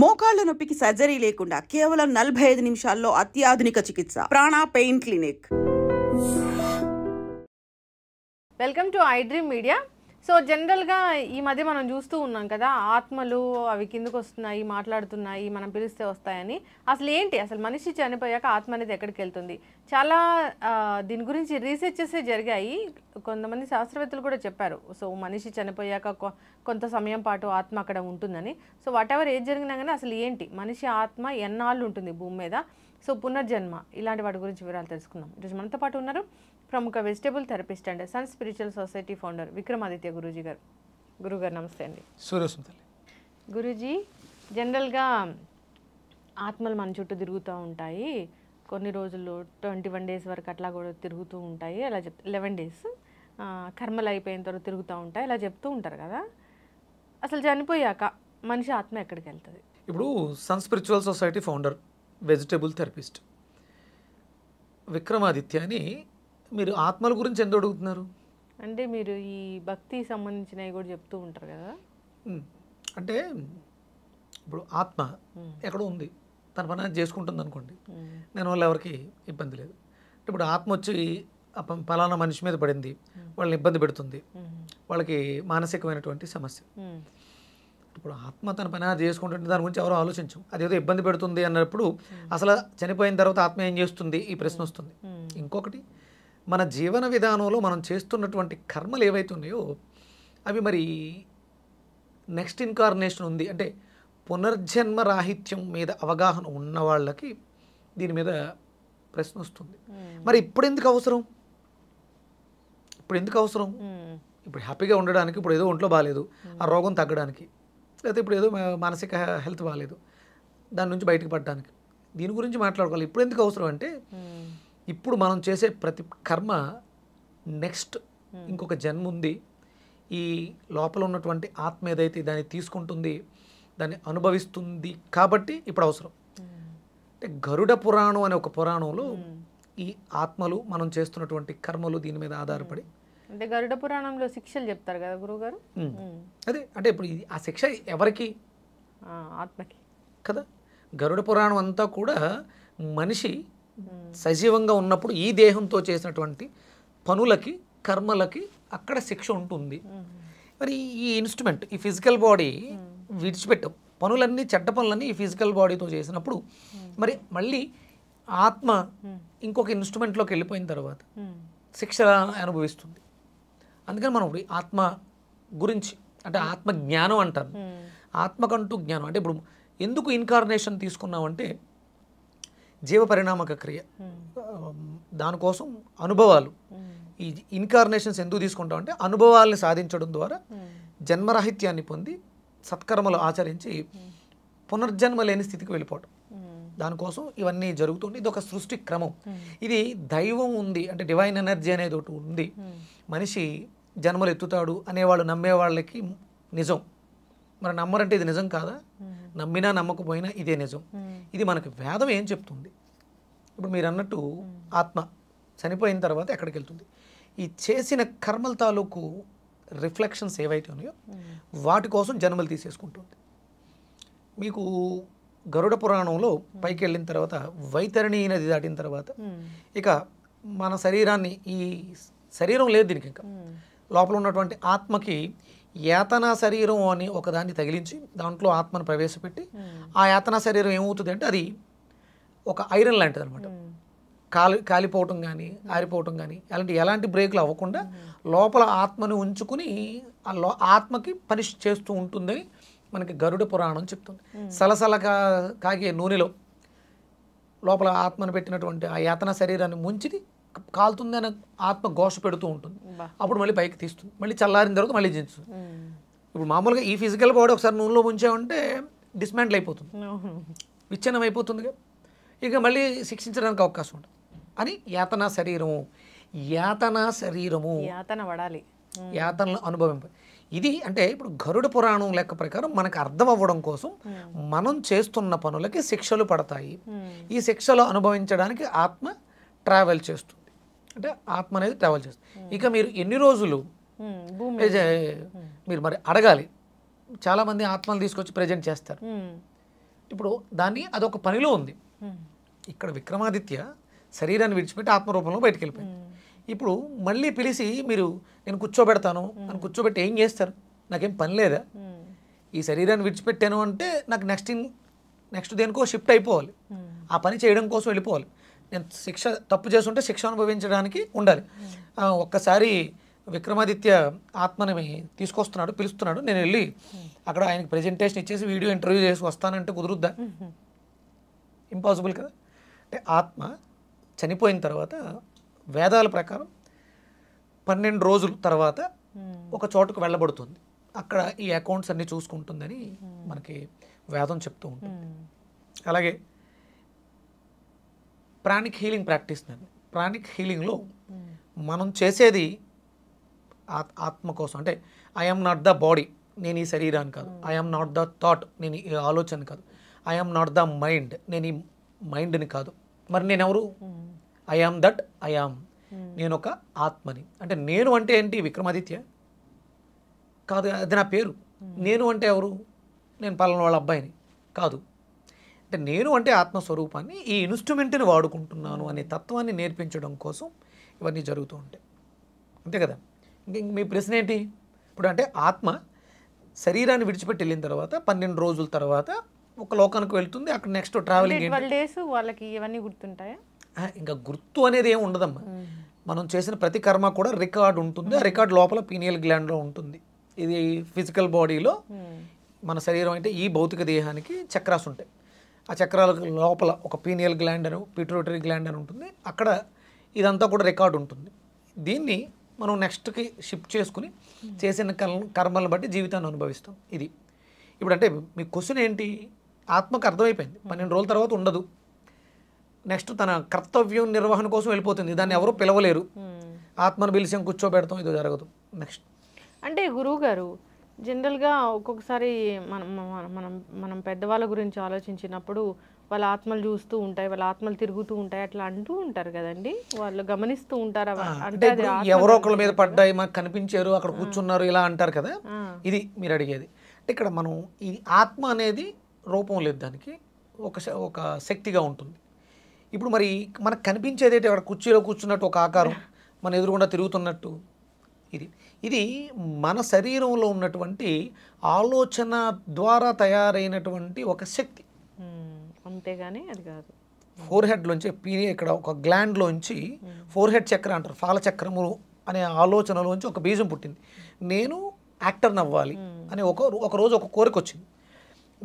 మోకాళ్ళ నొప్పికి సర్జరీ లేకుండా కేవలం నలభై ఐదు నిమిషాల్లో అత్యాధునిక చికిత్స Prana pain clinic welcome to I dream media so జనరల్గా ఈ మధ్య మనం చూస్తూ ఉన్నాం కదా ఆత్మలు అవి కిందకు వస్తున్నాయి మాట్లాడుతున్నాయి మనం పిలిస్తే వస్తాయని అసలు ఏంటి అసలు మనిషి చనిపోయాక ఆత్మ అనేది ఎక్కడికి వెళ్తుంది చాలా దీని గురించి రీసెర్చెసే జరిగాయి కొంతమంది శాస్త్రవేత్తలు కూడా చెప్పారు సో మనిషి చనిపోయాక కొంత సమయం పాటు ఆత్మ అక్కడ ఉంటుందని సో వాట్ ఎవర్ ఏది జరిగినా కానీ అసలు ఏంటి మనిషి ఆత్మ ఎన్నాళ్ళు ఉంటుంది భూమి మీద సో పునర్జన్మ ఇలాంటి వాటి గురించి వివరాలు తెలుసుకుందాం ఈరోజు మనతో పాటు ఉన్నారు ప్రముఖ vegetable therapist and sun spiritual society founder Vikramaditya Guruji గారు గురువు గారు నమస్తే అండి సూర్యసుందరి గురూజీ జనరల్గా ఆత్మలు మన చుట్టూ తిరుగుతూ ఉంటాయి కొన్ని రోజులు ట్వంటీ వన్ డేస్ వరకు అట్లా కూడా తిరుగుతూ ఉంటాయి అలా చెప్ లెవెన్ డేస్ కర్మలు అయిపోయిన తర్వాత తిరుగుతూ ఉంటాయి ఇలా చెప్తూ ఉంటారు కదా అసలు చనిపోయాక మనిషి ఆత్మ ఎక్కడికి వెళ్తుంది ఇప్పుడు sun spiritual society founder vegetable therapist Vikramaditya అని మీరు ఆత్మల గురించి ఎందుకు అడుగుతున్నారు అంటే మీరు ఈ భక్తి సంబంధించినవి కూడా చెప్తూ ఉంటారు కదా అంటే ఇప్పుడు ఆత్మ ఎక్కడో ఉంది తన పని చేసుకుంటుంది అనుకోండి నేను వాళ్ళు ఎవరికి ఇబ్బంది లేదు ఇప్పుడు ఆత్మ వచ్చి ఫలానా మనిషి మీద పడింది వాళ్ళని ఇబ్బంది పెడుతుంది వాళ్ళకి మానసికమైనటువంటి సమస్య ఇప్పుడు ఆత్మ తన పని చేసుకుంటుంటే దాని గురించి ఎవరో ఆలోచించం అదేదో ఇబ్బంది పెడుతుంది అన్నప్పుడు అసలు చనిపోయిన తర్వాత ఆత్మ ఏం చేస్తుంది ఈ ప్రశ్న వస్తుంది ఇంకొకటి మన జీవన విధానంలో మనం చేస్తున్నటువంటి కర్మలు ఏవైతే ఉన్నాయో అవి మరి నెక్స్ట్ ఇన్కార్నేషన్ ఉంది అంటే పునర్జన్మ రాహిత్యం మీద అవగాహన ఉన్న వాళ్ళకి దీని మీద ప్రశ్న వస్తుంది hmm. మరి ఇప్పుడు ఎందుకు అవసరం ఇప్పుడు ఎందుకు అవసరం hmm. ఇప్పుడు హ్యాపీగా ఉండడానికి ఇప్పుడు ఏదో ఒంట్లో బాగాలేదు ఆ hmm. రోగం తగ్గడానికి లేకపోతే ఇప్పుడు ఏదో మానసిక హెల్త్ బాగాలేదు దాని నుంచి బయటకు పడడానికి దీని గురించి మాట్లాడుకోవాలి ఇప్పుడు ఎందుకు అవసరం అంటే ఇప్పుడు మనం చేసే ప్రతి కర్మ నెక్స్ట్ hmm. ఇంకొక జన్మ ఉంది ఈ లోపల ఉన్నటువంటి ఆత్మ ఏదైతే దాన్ని తీసుకుంటుంది దాన్ని అనుభవిస్తుంది కాబట్టి ఇప్పుడు అవసరం hmm. అంటే గరుడ పురాణం అనే ఒక పురాణంలో hmm. ఈ ఆత్మలు మనం చేస్తున్నటువంటి కర్మలు దీని మీద ఆధారపడి అంటే గరుడ పురాణంలో శిక్షలు చెప్తారు కదా గురువుగారు అదే అంటే ఇప్పుడు ఆ శిక్ష ఎవరికి ఆత్మకి కదా గరుడ పురాణం అంతా కూడా మనిషి సజీవంగా ఉన్నప్పుడు ఈ దేహంతో చేసినటువంటి పనులకి కర్మలకి అక్కడ శిక్ష ఉంటుంది మరి ఈ ఇన్స్ట్రుమెంట్ ఈ ఫిజికల్ బాడీ విడిచిపెట్ట పనులన్నీ చెడ్డ పనులన్నీ ఈ ఫిజికల్ బాడీతో చేసినప్పుడు మరి మళ్ళీ ఆత్మ ఇంకొక ఇన్స్ట్రుమెంట్లోకి వెళ్ళిపోయిన తర్వాత శిక్ష అనుభవిస్తుంది అందుకని మనం ఇప్పుడు ఆత్మ గురించి అంటే ఆత్మ జ్ఞానం అంటారు ఆత్మకంటూ జ్ఞానం అంటే ఇప్పుడు ఎందుకు ఇన్కార్నేషన్ తీసుకున్నామంటే జీవ పరిణామక క్రియ hmm. దానికోసం అనుభవాలు hmm. ఈ ఇన్కార్నేషన్స్ ఎందుకు తీసుకుంటాం అంటే అనుభవాల్ని సాధించడం ద్వారా hmm. జన్మరాహిత్యాన్ని పొంది సత్కర్మలు ఆచరించి పునర్జన్మ లేని స్థితికి వెళ్ళిపోవటం దానికోసం ఇవన్నీ జరుగుతుంది ఇది ఒక సృష్టి క్రమం ఇది దైవం ఉంది అంటే డివైన్ ఎనర్జీ అనేది ఒకటి ఉంది మనిషి జన్మలు ఎత్తుతాడు అనేవాళ్ళు నమ్మే వాళ్ళకి నిజం మరి నమ్మరంటే ఇది నిజం కాదా నమ్మినా నమ్మకపోయినా ఇదే నిజం ఇది మనకి వేదం ఏం చెప్తుంది ఇప్పుడు మీరు అన్నట్టు ఆత్మ చనిపోయిన తర్వాత ఎక్కడికి వెళ్తుంది ఈ చేసిన కర్మల తాలూకు రిఫ్లెక్షన్స్ ఏవైతే ఉన్నాయో వాటి కోసం జన్మలు తీసేసుకుంటుంది మీకు గరుడ పురాణంలో పైకి వెళ్ళిన తర్వాత వైతరిణి నది దాటిన తర్వాత ఇక మన శరీరాన్ని ఈ శరీరం లేదు దీనికి ఇంకా లోపల ఉన్నటువంటి ఆత్మకి యాతనా శరీరం అని ఒకదాన్ని తగిలించి దాంట్లో ఆత్మను ప్రవేశపెట్టి hmm. ఆ యాతనా శరీరం ఏమవుతుంది అంటే అది ఒక ఐరన్ లాంటిది అనమాట hmm. కాలి కాలిపోవటం కానీ hmm. ఆరిపోవటం కానీ అలాంటి ఎలాంటి బ్రేకులు అవ్వకుండా లోపల ఆత్మని ఉంచుకుని ఆ లో ఆత్మకి పనిష్ చేస్తూ ఉంటుందని మనకి గరుడ పురాణం చెప్తుంది సలసల కా కాగే నూనెలో లోపల ఆత్మను పెట్టినటువంటి ఆ యాతన శరీరాన్ని ముంచిది కాలుతుంది అని ఆత్మ ఘోష పెడుతూ ఉంటుంది అప్పుడు మళ్ళీ పైకి తీస్తుంది మళ్ళీ చల్లారిన తర్వాత మళ్ళీ దించుతుంది ఇప్పుడు మామూలుగా ఈ ఫిజికల్ బాడీ ఒకసారి నూనెలో ఉంచామంటే డిస్మాంటిల్ అయిపోతుంది విచ్ఛిన్నం అయిపోతుందిగా ఇక మళ్ళీ శిక్షించడానికి అవకాశం ఉంటుంది అని యాతన శరీరము యాతన శరీరము యాతన పడాలి యాతనలు అనుభవింప ఇది అంటే ఇప్పుడు గరుడ పురాణం లెక్క ప్రకారం మనకు అర్థం అవ్వడం కోసం మనం చేస్తున్న పనులకి శిక్షలు పడతాయి ఈ శిక్షలు అనుభవించడానికి ఆత్మ ట్రావెల్ చేస్తుంది అంటే ఆత్మ అనేది ట్రావెల్ చేస్తుంది ఇక మీరు ఎన్ని రోజులు మీరు మరి అడగాలి చాలామంది ఆత్మలు తీసుకొచ్చి ప్రజెంట్ చేస్తారు ఇప్పుడు దాన్ని అదొక పనిలో ఉంది ఇక్కడ విక్రమాదిత్య శరీరాన్ని విడిచిపెట్టి ఆత్మరూపంలో బయటకు వెళ్ళిపోయింది ఇప్పుడు మళ్ళీ పిలిచి మీరు నేను కూర్చోబెడతాను అని కూర్చోబెట్టి ఏం చేస్తారు నాకేం పని లేదా ఈ శరీరాన్ని విడిచిపెట్టాను అంటే నాకు నెక్స్ట్ నెక్స్ట్ దేనికో షిఫ్ట్ అయిపోవాలి ఆ పని చేయడం కోసం వెళ్ళిపోవాలి నేను శిక్ష తప్పు చేస్తుంటే శిక్ష అనుభవించడానికి ఉండాలి hmm. ఒక్కసారి విక్రమాదిత్య ఆత్మని తీసుకొస్తున్నాడు పిలుస్తున్నాడు నేను వెళ్ళి hmm. అక్కడ ఆయనకి ప్రజెంటేషన్ ఇచ్చేసి వీడియో ఇంటర్వ్యూ చేసి వస్తానంటే కుదురుద్దా ఇంపాసిబుల్ hmm. కదా అంటే ఆత్మ చనిపోయిన తర్వాత వేదాల ప్రకారం పన్నెండు రోజుల తర్వాత ఒక చోటుకు వెళ్ళబడుతుంది అక్కడ ఈ అకౌంట్స్ అన్నీ చూసుకుంటుందని మనకి వేదం చెప్తూ ఉంటుంది అలాగే ప్రాణిక్ హీలింగ్ ప్రాక్టీస్ నేను ప్రాణిక్ హీలింగ్లో మనం చేసేది ఆత్మ కోసం అంటే ఐఎమ్ నాట్ ద బాడీ నేను ఈ శరీరాన్ని కాదు ఐఎమ్ నాట్ ద థాట్ నేను ఈ ఆలోచన కాదు ఐఎమ్ నాట్ ద మైండ్ నేను ఈ మైండ్ని కాదు మరి నేను ఎవరు ఐఆమ్ దట్ ఐఆమ్ నేను ఒక ఆత్మని అంటే నేను అంటే ఏంటి విక్రమాదిత్య కాదు అది నా పేరు నేను అంటే ఎవరు నేను పలానా వాళ్ళ అబ్బాయిని కాదు అంటే నేను అంటే ఆత్మస్వరూపాన్ని ఈ ఇన్స్ట్రుమెంట్ని వాడుకుంటున్నాను అనే తత్వాన్ని నేర్పించడం కోసం ఇవన్నీ జరుగుతూ ఉంటాయి అంతే కదా ఇంక మీ ప్రశ్న ఏంటి ఇప్పుడు అంటే ఆత్మ శరీరాన్ని విడిచిపెట్టి వెళ్ళిన తర్వాత పన్నెండు రోజుల తర్వాత ఒక లోకానికి వెళ్తుంది అక్కడ నెక్స్ట్ ట్రావెలింగ్ డేస్ వాళ్ళకి ఇవన్నీ గుర్తుంటాయా ఇంకా గుర్తు అనేది ఏమి ఉండదమ్మా మనం చేసిన ప్రతి కర్మ కూడా రికార్డ్ ఉంటుంది ఆ రికార్డ్ లోపల పీనియల్ గ్లాండ్లో ఉంటుంది ఇది ఫిజికల్ బాడీలో మన శరీరం అంటే ఈ భౌతిక దేహానికి చక్రాస్ ఉంటాయి ఆ చక్రాల లోపల ఒక పీనియల్ గ్లాండ్ అని పిట్రోటరీ గ్లాండ్ అని ఉంటుంది అక్కడ ఇదంతా కూడా రికార్డు ఉంటుంది దీన్ని మనం నెక్స్ట్కి షిఫ్ట్ చేసుకుని చేసిన కర్మలను బట్టి జీవితాన్ని అనుభవిస్తాం ఇది ఇప్పుడు అంటే మీ క్వశ్చన్ ఏంటి ఆత్మకు అర్థమైపోయింది పన్నెండు రోజుల తర్వాత ఉండదు నెక్స్ట్ తన కర్తవ్యం నిర్వహణ కోసం వెళ్ళిపోతుంది దాన్ని ఎవరు పిలవలేరు ఆత్మను పిలిచి కూర్చోబెడతాం ఇది జరగదు నెక్స్ట్ అంటే గురువు గారు జనరల్గా ఒక్కొక్కసారి మనం మనం మనం పెద్దవాళ్ళ గురించి ఆలోచించినప్పుడు వాళ్ళ ఆత్మలు చూస్తూ ఉంటాయి వాళ్ళ ఆత్మలు తిరుగుతూ ఉంటాయి అట్లా అంటూ ఉంటారు కదండి వాళ్ళు గమనిస్తూ ఉంటారు అంటే ఎవరో ఒకళ్ళ మీద పడ్డాయి మాకు కనిపించారు అక్కడ కూర్చున్నారు ఇలా అంటారు కదా ఇది మీరు అడిగేది అంటే ఇక్కడ మనం ఈ ఆత్మ అనేది రూపం లేదు దానికి ఒక ఒక శక్తిగా ఉంటుంది ఇప్పుడు మరి మనకు కనిపించేది అక్కడ కుర్చీలో కూర్చున్నట్టు ఒక ఆకారం మన ఎదురుగుండా తిరుగుతున్నట్టు ఇది ఇది మన శరీరంలో ఉన్నటువంటి ఆలోచన ద్వారా తయారైనటువంటి ఒక శక్తి అంతేగాని అది కాదు ఫోర్ హెడ్లోంచి పీని ఇక్కడ ఒక గ్లాండ్లోంచి ఫోర్ హెడ్ చక్రం అంటారు ఫాలచక్రము అనే ఆలోచనలోంచి ఒక బీజం పుట్టింది నేను యాక్టర్ని అవ్వాలి అని ఒక ఒకరోజు ఒక కోరిక వచ్చింది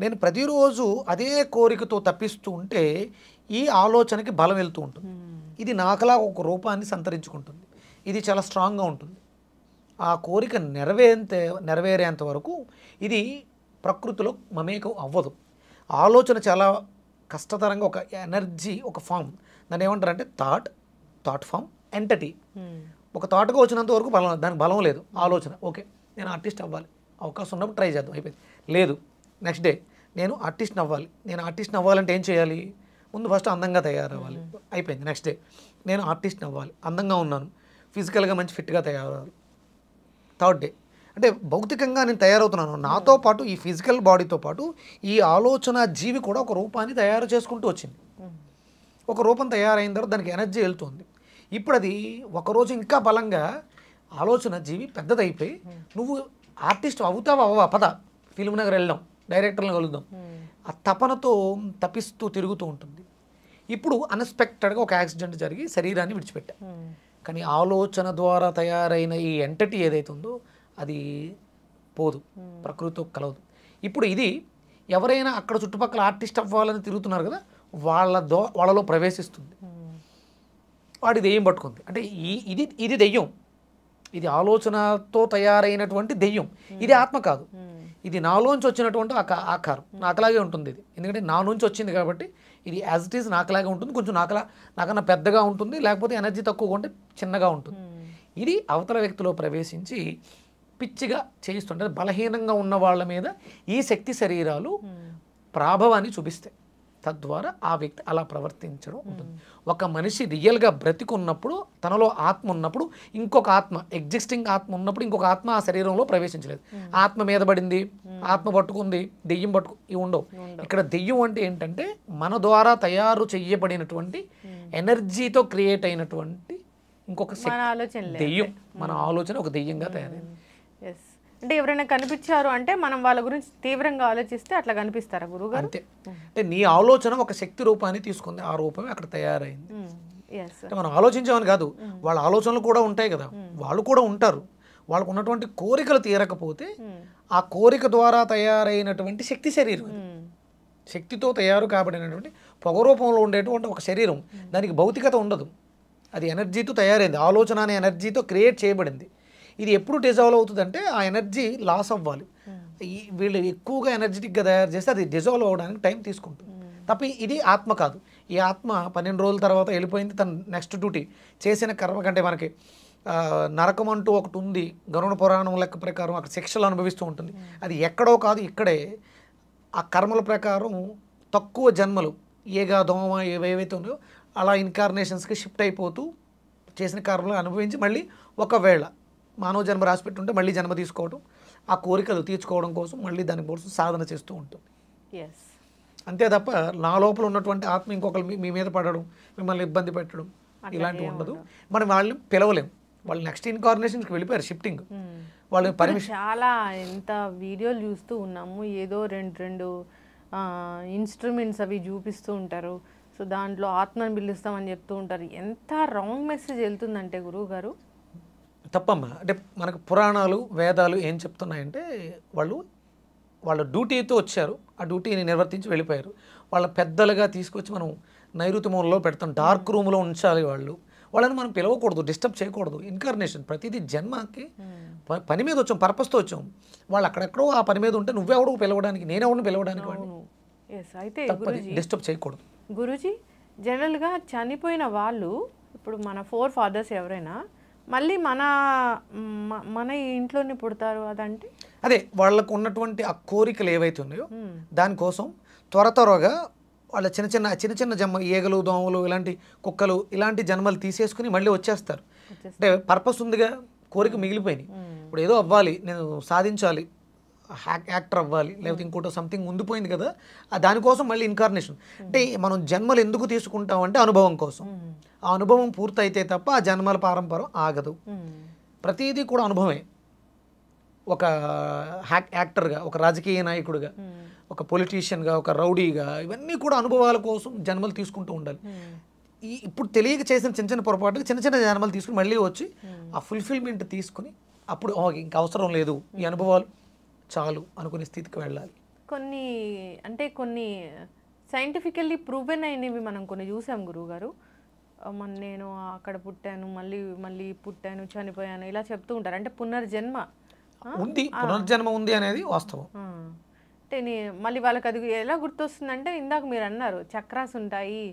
నేను ప్రతిరోజు అదే కోరికతో తప్పిస్తూ ఉంటే ఈ ఆలోచనకి బలం వెళ్తూ ఉంటుంది ఇది నాకలా ఒక రూపాన్ని సంతరించుకుంటుంది ఇది చాలా స్ట్రాంగ్గా ఉంటుంది ఆ కోరిక నెరవేరేంత నెరవేరేంత వరకు ఇది ప్రకృతిలో మమేకం అవ్వదు ఆలోచన చాలా కష్టతరంగా ఒక ఎనర్జీ ఒక ఫామ్ దాన్ని ఏమంటారంటే thought thought form entity hmm. ఒక థాట్గా వచ్చినంత వరకు బలం దానికి బలం లేదు ఆలోచన ఓకే నేను ఆర్టిస్ట్ అవ్వాలి అవకాశం ఉన్నప్పుడు ట్రై చేద్దాం అయిపోయింది లేదు నెక్స్ట్ డే నేను ఆర్టిస్ట్ని అవ్వాలి నేను ఆర్టిస్ట్ని అవ్వాలంటే ఏం చేయాలి ముందు ఫస్ట్ అందంగా తయారవ్వాలి hmm. అయిపోయింది నెక్స్ట్ డే నేను ఆర్టిస్ట్ని అవ్వాలి అందంగా ఉన్నాను ఫిజికల్గా మంచి ఫిట్గా తయారవ్వాలి థర్డ్ డే అంటే భౌతికంగా నేను తయారవుతున్నాను నాతో hmm. పాటు ఈ ఫిజికల్ బాడీతో పాటు ఈ ఆలోచన జీవి కూడా ఒక రూపాన్ని తయారు చేసుకుంటూ వచ్చింది hmm. ఒక రూపం తయారైన తర్వాత దానికి ఎనర్జీ వెళ్తుంది ఇప్పుడు అది ఒకరోజు ఇంకా బలంగా ఆలోచన జీవి పెద్దదైపోయి hmm. నువ్వు ఆర్టిస్ట్ అవుతావా అవ పద ఫిల్మ్ నగర్ వెళ్దాం డైరెక్టర్ని కలుద్దాం ఆ తపనతో తపిస్తూ తిరుగుతూ ఉంటుంది ఇప్పుడు అన్ఎక్స్పెక్టెడ్గా ఒక యాక్సిడెంట్ జరిగి శరీరాన్ని విడిచిపెట్టా కానీ ఆలోచన ద్వారా తయారైన ఈ ఎంటటీ ఏదైతే ఉందో అది పోదు hmm. ప్రకృతితో కలవదు ఇప్పుడు ఇది ఎవరైనా అక్కడ చుట్టుపక్కల ఆర్టిస్ట్ అవ్వాలని తిరుగుతున్నారు కదా వాళ్ళ దో వాళ్ళలో ప్రవేశిస్తుంది hmm. వాడి దెయ్యం పట్టుకుంది అంటే ఈ ఇది ఇది దెయ్యం ఇది ఆలోచనతో తయారైనటువంటి దెయ్యం hmm. ఇది ఆత్మ కాదు ఇది నాలోంచి వచ్చినటువంటి ఆ ఆకారం నాకలాగే ఉంటుంది ఇది ఎందుకంటే నా నుంచి వచ్చింది కాబట్టి ఇది యాజ్ ఇట్ ఈజ్ నాకలాగే ఉంటుంది కొంచెం నాకలా నాకన్నా పెద్దగా ఉంటుంది లేకపోతే ఎనర్జీ తక్కువగా ఉంటే చిన్నగా ఉంటుంది hmm. ఇది అవతల వ్యక్తిలో ప్రవేశించి పిచ్చిగా చేయిస్తుంటే బలహీనంగా ఉన్న వాళ్ళ మీద ఈ శక్తి శరీరాలు hmm. ప్రాభవాన్ని చూపిస్తాయి తద్వారా ఆ వ్యక్తి అలా ప్రవర్తించడం ఉంటుంది ఒక మనిషి రియల్గా బ్రతికున్నప్పుడు తనలో ఆత్మ ఉన్నప్పుడు ఇంకొక ఆత్మ ఎగ్జిస్టింగ్ ఆత్మ ఉన్నప్పుడు ఇంకొక ఆత్మ ఆ శరీరంలో ప్రవేశించలేదు hmm. ఆత్మ మీద పడింది hmm. ఆత్మ పట్టుకుంది దెయ్యం పట్టుకు ఇవి ఉండవు ఇక్కడ దెయ్యం అంటే ఏంటంటే మన ద్వారా తయారు చేయబడినటువంటి ఎనర్జీతో hmm. క్రియేట్ అయినటువంటి ఇంకొక దెయ్యం మన ఆలోచన ఒక దెయ్యంగా తయారైంది అంటే ఎవరైనా కనిపించారు అంటే మనం వాళ్ళ గురించి తీవ్రంగా ఆలోచిస్తే అట్లా కనిపిస్తారా గురువు అంతే అంటే నీ ఆలోచన ఒక శక్తి రూపాన్ని తీసుకుంది ఆ రూపమే అక్కడ తయారైంది అంటే మనం ఆలోచించామని కాదు వాళ్ళ ఆలోచనలు కూడా ఉంటాయి కదా వాళ్ళు కూడా ఉంటారు వాళ్ళకు ఉన్నటువంటి కోరికలు తీరకపోతే ఆ కోరిక ద్వారా తయారైనటువంటి శక్తి శరీరం శక్తితో తయారు కాబడినటువంటి పొగ రూపంలో ఉండేటువంటి ఒక శరీరం దానికి భౌతికత ఉండదు అది ఎనర్జీతో తయారైంది ఆలోచన అనే ఎనర్జీతో క్రియేట్ చేయబడింది ఇది ఎప్పుడు డిజాల్వ్ అవుతుందంటే ఆ ఎనర్జీ లాస్ అవ్వాలి hmm. వీళ్ళు ఎక్కువగా ఎనర్జెటిక్గా తయారు చేస్తే అది డిజాల్వ్ అవ్వడానికి టైం తీసుకుంటుంది hmm. తప్ప ఇది ఆత్మ కాదు ఈ ఆత్మ పన్నెండు రోజుల తర్వాత వెళ్ళిపోయింది తన నెక్స్ట్ డ్యూటీ చేసిన కర్మ కంటే మనకి నరకం అంటూ ఒకటి ఉంది గరుణ పురాణం లెక్క ప్రకారం అక్కడ శిక్షలు అనుభవిస్తూ ఉంటుంది hmm. అది ఎక్కడో కాదు ఇక్కడే ఆ కర్మల ప్రకారం తక్కువ జన్మలు ఏగా దోమ ఏవేవైతే ఉన్నాయో అలా ఇన్కార్నేషన్స్కి షిఫ్ట్ అయిపోతూ చేసిన కర్మలు అనుభవించి మళ్ళీ ఒకవేళ మానవ జన్మ రాసి పెట్టుంటే మళ్ళీ జన్మ తీసుకోవడం ఆ కోరికలు తీర్చుకోవడం కోసం మళ్ళీ దాని కోసం సాధన చేస్తూ ఉంటుంది అంతే తప్ప నా లోపల ఉన్నటువంటి ఆత్మ ఇంకొకరు మీ మీద పడడం మిమ్మల్ని ఇబ్బంది పెట్టడం ఇలాంటివి ఉండదు మనం వాళ్ళని పిలవలేము వాళ్ళు నెక్స్ట్ ఇన్కార్నేషన్కి వెళ్ళిపోయారు షిఫ్టింగ్ hmm. వాళ్ళు పర్మిషన్ చాలా ఎంత వీడియోలు చూస్తూ ఉన్నాము ఏదో రెండు రెండు ఇన్స్ట్రుమెంట్స్ అవి చూపిస్తూ ఉంటారు సో దాంట్లో ఆత్మను పిలుస్తామని చెప్తూ ఉంటారు ఎంత రాంగ్ మెసేజ్ వెళ్తుందంటే గురువు గారు తప్పమ్మా అంటే మనకు పురాణాలు వేదాలు ఏం చెప్తున్నాయంటే వాళ్ళు వాళ్ళ డ్యూటీతో వచ్చారు ఆ డ్యూటీని నిర్వర్తించి వెళ్ళిపోయారు వాళ్ళ పెద్దలుగా తీసుకొచ్చి మనం నైరుతి మూలలో పెడతాం డార్క్ రూమ్లో ఉంచాలి వాళ్ళు వాళ్ళని మనం పిలవకూడదు డిస్టర్బ్ చేయకూడదు ఇన్కార్నేషన్ ప్రతిదీ జన్మకి పని మీద వచ్చాం పర్పస్తో వచ్చాం వాళ్ళు అక్కడెక్కడో ఆ పని మీద ఉంటే నువ్వెవడో పిలవడానికి నేనెవడో పిలవడానికి వాడిని అయితే డిస్టర్బ్ చేయకూడదు గురుజీ జనరల్గా చనిపోయిన వాళ్ళు ఇప్పుడు మన ఫోర్ ఫాదర్స్ ఎవరైనా మళ్ళీ మన మన ఇంట్లోనే పుడతారు అదంటే అదే వాళ్ళకు ఉన్నటువంటి ఆ కోరికలు ఏవైతే ఉన్నాయో దానికోసం త్వర త్వరగా వాళ్ళ చిన్న చిన్న చిన్న చిన్న జన్మ ఈగలు దోమలు ఇలాంటి కుక్కలు ఇలాంటి జన్మలు తీసేసుకుని మళ్ళీ వచ్చేస్తారు అంటే పర్పస్ ఉందిగా కోరిక మిగిలిపోయినాయి ఇప్పుడు ఏదో అవ్వాలి నేను సాధించాలి హ్యాక్ యాక్టర్ అవ్వాలి లేకపోతే ఇంకోటో సంథింగ్ ఉండిపోయింది కదా దానికోసం మళ్ళీ ఇన్కార్నేషన్ అంటే hmm. మనం జన్మలు ఎందుకు తీసుకుంటాం అంటే అనుభవం కోసం hmm. ఆ అనుభవం పూర్తయితే తప్ప ఆ జన్మల పారంపరం ఆగదు hmm. ప్రతిదీ కూడా అనుభవమే ఒక హ్యాక్ యాక్టర్గా ఒక రాజకీయ నాయకుడిగా ఒక పొలిటీషియన్గా ఒక రౌడీగా ఇవన్నీ కూడా అనుభవాల కోసం జన్మలు తీసుకుంటూ ఉండాలి ఈ ఇప్పుడు తెలియక చేసిన చిన్న చిన్న పొరపాటుకి చిన్న చిన్న జన్మలు తీసుకుని మళ్ళీ వచ్చి ఆ ఫుల్ఫిల్మెంట్ తీసుకుని అప్పుడు ఇంకా అవసరం లేదు ఈ అనుభవాలు చాలు అనుకునే స్థితికి వెళ్ళాలి కొన్ని అంటే కొన్ని సైంటిఫికల్లీ ప్రూవెన్ అయినవి మనం కొన్ని చూసాం గురువుగారు మన నేను అక్కడ పుట్టాను మళ్ళీ మళ్ళీ పుట్టాను చనిపోయాను ఇలా చెప్తూ ఉంటారు అంటే పునర్జన్మ ఉంది పునర్జన్మ ఉంది అనేది వాస్తవం అంటే మళ్ళీ వాళ్ళకి అది ఎలా గుర్తొస్తుందంటే ఇందాక మీరు అన్నారు చక్రాస్ ఉంటాయి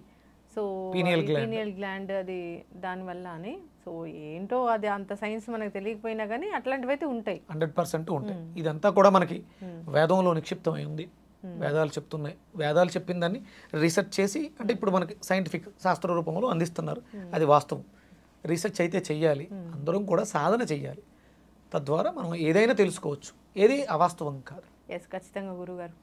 సో పీనియల్ గ్లాండ్ అది దానివల్ల అని సో ఏంటో అది అంత సైన్స్ మనకు తెలియకపోయినా కానీ అట్లాంటివి అయితే ఉంటాయి హండ్రెడ్ పర్సెంట్ ఉంటాయి ఇదంతా కూడా మనకి వేదంలో నిక్షిప్తమై ఉంది వేదాలు చెప్తున్నాయి వేదాలు చెప్పిన దాన్ని రీసెర్చ్ చేసి అంటే ఇప్పుడు మనకి సైంటిఫిక్ శాస్త్ర రూపంలో అందిస్తున్నారు అది వాస్తవం రీసెర్చ్ అయితే చెయ్యాలి అందరం కూడా సాధన చెయ్యాలి తద్వారా మనం ఏదైనా తెలుసుకోవచ్చు ఏది అవాస్తవం కాదు ఎస్ ఖచ్చితంగా గురుగారు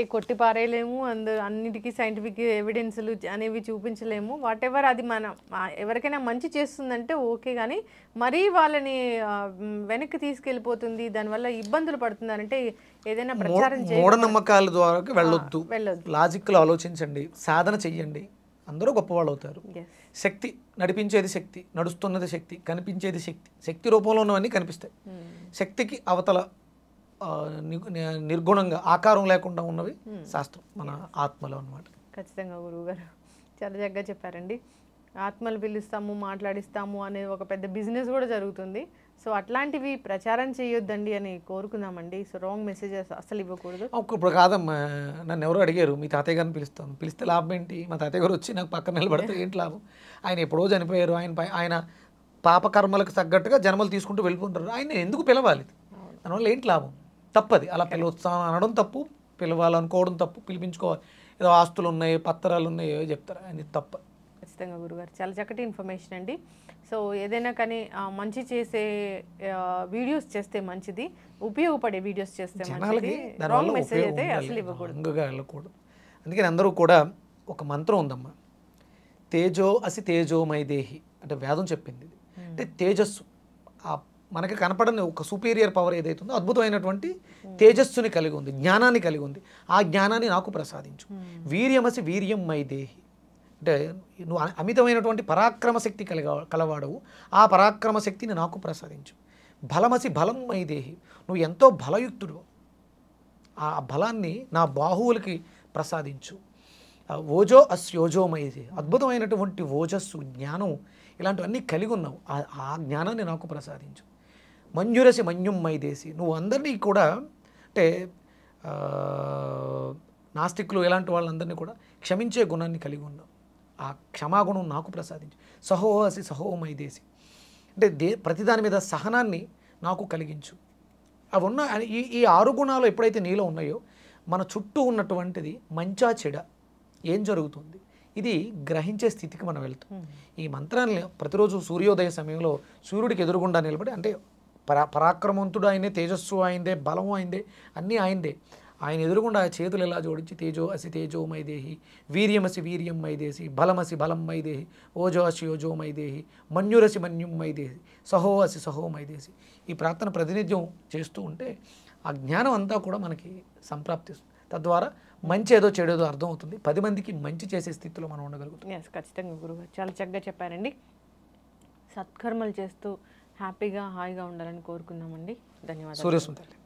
అంటే కొట్టి పారేయలేము అండ్ అన్నిటికీ సైంటిఫిక్ ఎవిడెన్స్లు అనేవి చూపించలేము వాట్ ఎవర్ అది మన ఎవరికైనా మంచి చేస్తుందంటే ఓకే కానీ మరీ వాళ్ళని వెనక్కి తీసుకెళ్ళిపోతుంది దానివల్ల ఇబ్బందులు పడుతుందంటే ఏదైనా ప్రచారం మూఢనమ్మకాల ద్వారా వెళ్ళొద్దు వెళ్ళొద్దు లాజిక్లు ఆలోచించండి సాధన చెయ్యండి అందరూ గొప్పవాళ్ళు అవుతారు శక్తి నడిపించేది శక్తి నడుస్తున్నది శక్తి కనిపించేది శక్తి శక్తి రూపంలో ఉన్నవన్నీ కనిపిస్తాయి hmm. శక్తికి అవతల నిర్గుణంగా ఆకారం లేకుండా ఉన్నవి శాస్త్రం మన ఆత్మలో అనమాట ఖచ్చితంగా గురువుగారు చాలా చక్కగా చెప్పారండి ఆత్మలు పిలుస్తాము మాట్లాడిస్తాము అనేది ఒక పెద్ద బిజినెస్ కూడా జరుగుతుంది సో అట్లాంటివి ప్రచారం చేయొద్దండి అని కోరుకుందామండి సో రాంగ్ మెసేజెస్ అసలు ఇవ్వకూడదు ఇప్పుడు కాదమ్మా నన్ను ఎవరు అడిగారు మీ తాతయ్య గారిని పిలుస్తాను పిలిస్తే లాభం ఏంటి మా తాతయ్య గారు వచ్చి నాకు పక్కన నిలబడితే ఏంటి లాభం ఆయన ఎప్పుడో చనిపోయారు ఆయన ఆయన పాపకర్మలకు తగ్గట్టుగా జన్మలు తీసుకుంటూ వెళ్ళిపోతున్నారు ఆయన ఎందుకు పిలవాలి దానివల్ల ఏంటి లాభం తప్పది అలా పిలుస్తాను అనడం తప్పు పిలవాలనుకోవడం తప్పు పిలిపించుకోవాలి ఏదో ఆస్తులు ఉన్నాయి పత్రాలు ఉన్నాయో చెప్తారు అని తప్ప ఖచ్చితంగా గురుగారు చాలా చక్కటి ఇన్ఫర్మేషన్ అండి సో ఏదైనా కానీ మంచి చేసే వీడియోస్ చేస్తే మంచిది ఉపయోగపడే వీడియోస్ చేస్తే మంచిది అయితే అసలు ఇవ్వకూడదు అందుకని అందరూ కూడా ఒక మంత్రం ఉందమ్మా తేజో అసి తేజోమై దేహి అంటే వేదం చెప్పింది అంటే తేజస్సు ఆ మనకి కనపడని ఒక సుపీరియర్ పవర్ ఏదైతే ఉందో అద్భుతమైనటువంటి తేజస్సుని కలిగి ఉంది జ్ఞానాన్ని కలిగి ఉంది ఆ జ్ఞానాన్ని నాకు ప్రసాదించు hmm. వీర్యమసి వీర్యం మై దేహి అంటే నువ్వు అమితమైనటువంటి పరాక్రమ శక్తి కలిగ కలవాడవు ఆ పరాక్రమ శక్తిని నాకు ప్రసాదించు బలమసి బలం మై దేహి నువ్వు ఎంతో బలయుక్తుడు ఆ బలాన్ని నా బాహువులకి ప్రసాదించు ఓజో అస్యోజోమయది అద్భుతమైనటువంటి ఓజస్సు జ్ఞానం ఇలాంటివన్నీ కలిగి ఉన్నావు ఆ జ్ఞానాన్ని నాకు ప్రసాదించు మంజురసి మన్యుం మైదేసి నువ్వు అందరినీ కూడా అంటే నాస్తికులు ఇలాంటి వాళ్ళందరినీ కూడా క్షమించే గుణాన్ని కలిగి ఉన్నావు ఆ క్షమాగుణం నాకు ప్రసాదించు సహో అసి సహోమైదేసి అంటే దే ప్రతిదాని మీద సహనాన్ని నాకు కలిగించు అవి ఉన్న ఈ ఈ ఆరు గుణాలు ఎప్పుడైతే నీలో ఉన్నాయో మన చుట్టూ ఉన్నటువంటిది మంచా చెడ ఏం జరుగుతుంది ఇది గ్రహించే స్థితికి మనం వెళ్తాం ఈ మంత్రాన్ని ప్రతిరోజు సూర్యోదయ సమయంలో సూర్యుడికి ఎదురుగుండా నిలబడి అంటే పరా పరాక్రమవంతుడు ఆయనే తేజస్సు ఆయిందే బలం ఆయిందే అన్నీ ఆయిందే ఆయన ఎదురుగుండా చేతులు ఎలా జోడించి తేజో అసి తేజో మైదేహి వీర్యమసి వీర్యం మైదేసి బలమసి బలం మైదేహి ఓజో అసి ఓజో మైదేహి మన్యురసి మన్యుం మైదేహి సహో అసి సహో మైదేసి ఈ ప్రార్థన ప్రాతినిధ్యం చేస్తూ ఉంటే ఆ జ్ఞానం అంతా కూడా మనకి సంప్రాప్తిస్తుంది తద్వారా మంచి ఏదో చెడేదో అర్థం అవుతుంది పది మందికి మంచి చేసే స్థితిలో మనం ఉండగలుగుతాం ఖచ్చితంగా గురువు చాలా చక్కగా చెప్పారండి సత్కర్మలు చేస్తూ హ్యాపీగా హాయిగా ఉండాలని కోరుకుందామండి ధన్యవాదాలు